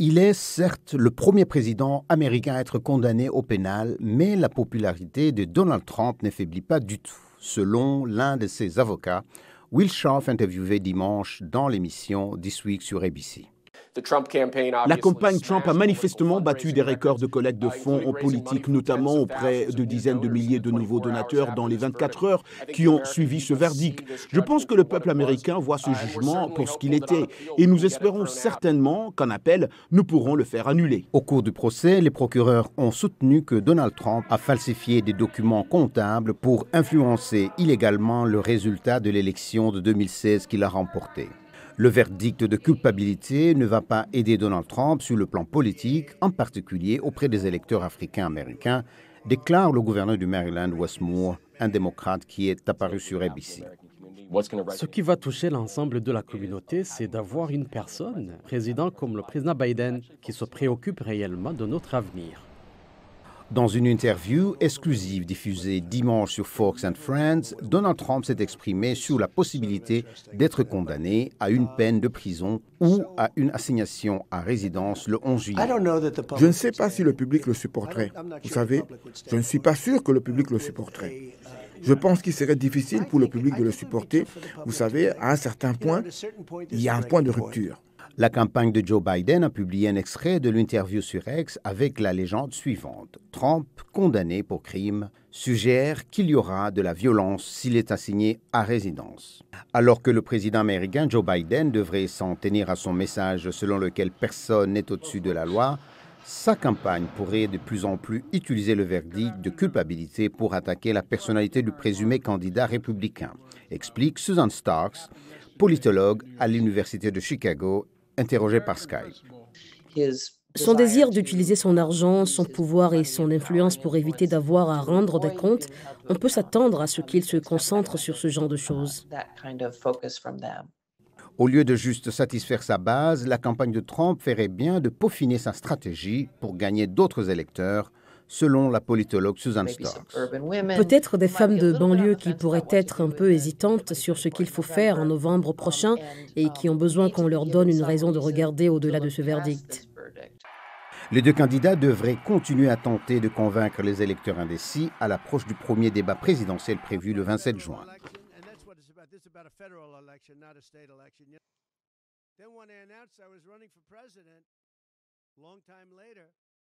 Il est certes le premier président américain à être condamné au pénal, mais la popularité de Donald Trump n'affaiblit pas du tout, selon l'un de ses avocats, Will Schaaf interviewé dimanche dans l'émission This Week sur ABC. La campagne Trump a manifestement battu des records de collecte de uh, fonds en politique, notamment auprès de dizaines de milliers de nouveaux donateurs dans les 24 heures qui ont suivi ce verdict. Je pense que le peuple américain voit ce uh, jugement pour ce qu'il était et nous espérons certainement qu'en appel, nous pourrons le faire annuler. Au cours du procès, les procureurs ont soutenu que Donald Trump a falsifié des documents comptables pour influencer illégalement le résultat de l'élection de 2016 qu'il a remportée. Le verdict de culpabilité ne va pas aider Donald Trump sur le plan politique, en particulier auprès des électeurs africains-américains, déclare le gouverneur du Maryland, Moore, un démocrate qui est apparu sur ABC. Ce qui va toucher l'ensemble de la communauté, c'est d'avoir une personne, président comme le président Biden, qui se préoccupe réellement de notre avenir. Dans une interview exclusive diffusée dimanche sur Fox and Friends, Donald Trump s'est exprimé sur la possibilité d'être condamné à une peine de prison ou à une assignation à résidence le 11 juillet. Je ne sais pas si le public le supporterait. Vous savez, je ne suis pas sûr que le public le supporterait. Je pense qu'il serait difficile pour le public de le supporter. Vous savez, à un certain point, il y a un point de rupture. La campagne de Joe Biden a publié un extrait de l'interview sur X avec la légende suivante. Trump, condamné pour crime, suggère qu'il y aura de la violence s'il est assigné à résidence. Alors que le président américain Joe Biden devrait s'en tenir à son message selon lequel personne n'est au-dessus de la loi, sa campagne pourrait de plus en plus utiliser le verdict de culpabilité pour attaquer la personnalité du présumé candidat républicain, explique Susan Starks, politologue à l'Université de Chicago interrogé par Sky. Son désir d'utiliser son argent, son pouvoir et son influence pour éviter d'avoir à rendre des comptes, on peut s'attendre à ce qu'il se concentre sur ce genre de choses. Au lieu de juste satisfaire sa base, la campagne de Trump ferait bien de peaufiner sa stratégie pour gagner d'autres électeurs selon la politologue Susan Starks. Peut-être des femmes de banlieue qui pourraient être un peu hésitantes sur ce qu'il faut faire en novembre um, prochain et um, qui ont besoin qu'on leur donne une raison de regarder au-delà de ce verdict. Les deux candidats devraient continuer à tenter de convaincre les électeurs indécis à l'approche du premier débat présidentiel prévu le 27 juin.